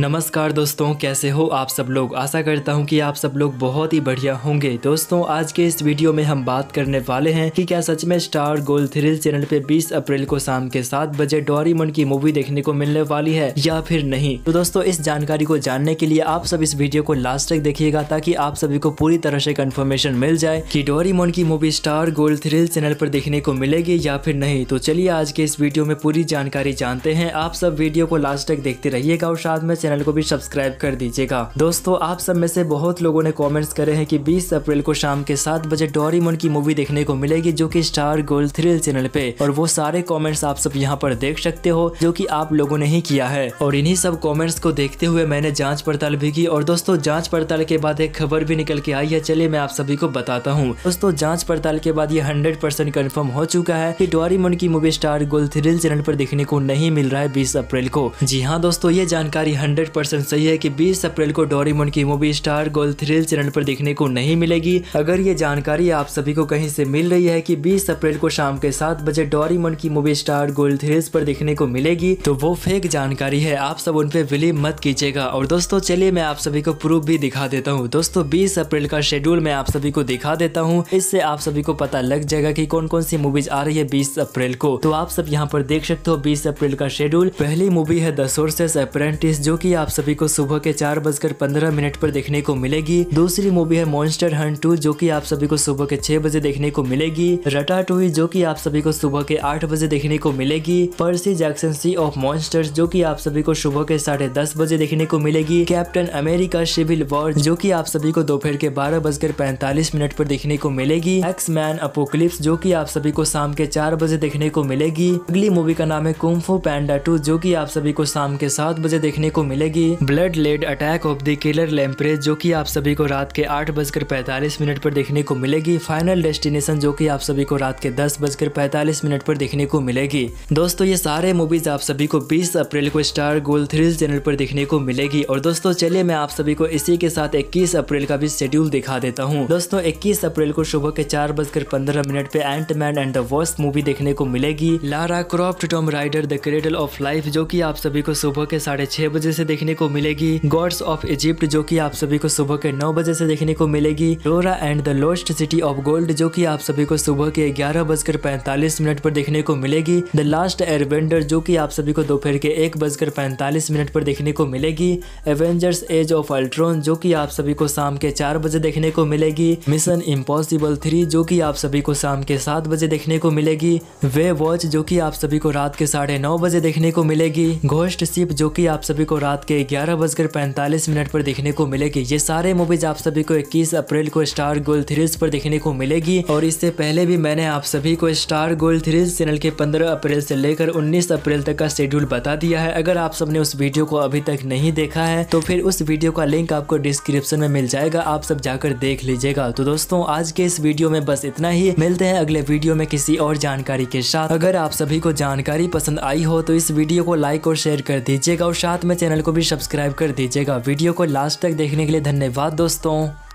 नमस्कार दोस्तों कैसे हो आप सब लोग आशा करता हूं कि आप सब लोग बहुत ही बढ़िया होंगे दोस्तों आज के इस वीडियो में हम बात करने वाले हैं कि क्या सच में स्टार गोल थ्रिल चैनल पे 20 अप्रैल को शाम के सात बजे डोरीमन की मूवी देखने को मिलने वाली है या फिर नहीं तो दोस्तों इस जानकारी को जानने के लिए आप सब इस वीडियो को लास्ट तक देखिएगा ताकि आप सभी को पूरी तरह से कन्फर्मेशन मिल जाए की डोरीमोन की movie Star Gold Thrill channel पर देखने को मिलेगी या फिर नहीं तो चलिए आज के इस वीडियो में पूरी जानकारी जानते हैं आप सब वीडियो को लास्ट तक देखते रहिएगा और साथ में चैनल को भी सब्सक्राइब कर दीजिएगा दोस्तों आप सब में से बहुत लोगों ने कमेंट्स करे हैं कि 20 अप्रैल को शाम के सात बजे डोरीमोन की मूवी देखने को मिलेगी जो कि स्टार गोल्ड थ्रिल चैनल पे और वो सारे कमेंट्स आप सब यहाँ पर देख सकते हो जो कि आप लोगों ने ही किया है और इन्हीं सब कॉमेंट्स को देखते हुए मैंने जाँच पड़ताल भी की और दोस्तों जाँच पड़ताल के बाद एक खबर भी निकल के आई है चलिए मैं आप सभी को बताता हूँ दोस्तों जाँच पड़ताल के बाद ये हंड्रेड परसेंट कन्फर्म हो चुका है की डोरीमोन की movie Star Gold Thrill channel पर देखने को नहीं मिल रहा है बीस अप्रैल को जी हाँ दोस्तों ये जानकारी हंड्रेड परसेंट सही है कि 20 अप्रैल को डोरीमोन की movie Star Gold Thrill channel पर देखने को नहीं मिलेगी अगर ये जानकारी आप सभी को कहीं से मिल रही है कि 20 अप्रैल को शाम के सात बजे डोरीमोन की मूवी स्टार गोल थ्रिल्स पर देखने को मिलेगी तो वो फेक जानकारी है आप सब उनपे बिलीव मत कीजिएगा और दोस्तों चलिए मैं आप सभी को प्रूफ भी दिखा देता हूँ दोस्तों बीस अप्रैल का शेड्यूल मैं आप सभी को दिखा देता हूँ इससे आप सभी को पता लग जाएगा की कौन कौन सी मूवीज आ रही है बीस अप्रैल को तो आप सब यहाँ पर देख सकते हो बीस अप्रैल का शेड्यूल पहली मूवी है द सोर्सेस अप्रेंटिस जो कि आप सभी को सुबह के चार बजकर पंद्रह मिनट पर देखने को मिलेगी दूसरी मूवी है मॉन्स्टर हंट टू जो की आप सभी को सुबह के छह बजे देखने को मिलेगी रटा टू जो की आप सभी को सुबह के आठ बजे देखने को मिलेगी Percy Jackson sea of monsters जो की आप सभी को सुबह के साढ़े दस बजे देखने को मिलेगी कैप्टन अमेरिका सिविल वॉर जो की आप सभी को दोपहर के बारह बजकर पैंतालीस मिनट पर देखने को मिलेगी एक्स मैन अपोक्लिप्स जो की आप सभी को शाम के चार बजे देखने को मिलेगी अगली मूवी का नाम है कुम्फू पैंडा टू जो की आप सभी को शाम के सात बजे देखने को मिलेगी blood lake attack of the killer lampreys जो कि आप सभी को रात के आठ बजकर पैंतालीस मिनट पर देखने को मिलेगी फाइनल डेस्टिनेशन जो कि आप सभी को रात के दस बजकर पैंतालीस मिनट पर देखने को मिलेगी दोस्तों ये सारे मूवीज आप सभी को बीस अप्रैल को स्टार गोल थ्रिल चैनल पर देखने को मिलेगी और दोस्तों चलिए मैं आप सभी को इसी के साथ इक्कीस अप्रैल का भी शेड्यूल दिखा देता हूँ दोस्तों इक्कीस अप्रैल को सुबह के चार बजकर पंद्रह मिनट पे Ant Man and the wasp movie देखने को मिलेगी Lara Croft Tomb Raider the cradle of life जो की आप सभी को सुबह के साढ़े छह बजे से देखने को मिलेगी गॉड्स ऑफ इजिप्ट जो की आप सभी को सुबह के नौ बजे से देखने को मिलेगी Dora and the lost city of gold जो की आप सभी को सुबह के ग्यारह बजकर पैंतालीस मिनट पर देखने को मिलेगी द लास्ट एयरबेंडर जो की आप सभी को दोपहर के एक बजकर पैंतालीस मिनट पर देखने को मिलेगी एवेंजर्स एज ऑफ अल्ट्रोन जो की आप सभी को शाम के चार बजे देखने को मिलेगी मिशन इम्पॉसिबल थ्री जो की आप सभी को शाम के सात बजे देखने को मिलेगी वे वॉच जो की आप सभी को रात के साढ़े नौ बजे देखने को मिलेगी घोष्ट सिप जो की आप सभी को रात के ग्यारह बजकर पैंतालीस मिनट पर देखने को मिलेगी ये सारे मूवीज आप सभी को इक्कीस अप्रैल को स्टार गोल्ड थ्रीज पर देखने को मिलेगी और इससे पहले भी मैंने आप सभी को स्टार गोल्ड थ्रीज चैनल के पंद्रह अप्रैल से लेकर उन्नीस अप्रैल तक का शेड्यूल बता दिया है अगर आप सबने उस वीडियो को अभी तक नहीं देखा है तो फिर उस वीडियो का लिंक आपको डिस्क्रिप्शन में मिल जाएगा आप सब जाकर देख लीजिएगा तो दोस्तों आज के इस वीडियो में बस इतना ही मिलते हैं अगले वीडियो में किसी और जानकारी के साथ अगर आप सभी को जानकारी पसंद आई हो तो इस वीडियो को लाइक और शेयर कर दीजिएगा और साथ में चैनल चैनल को भी सब्सक्राइब कर दीजिएगा वीडियो को लास्ट तक देखने के लिए धन्यवाद दोस्तों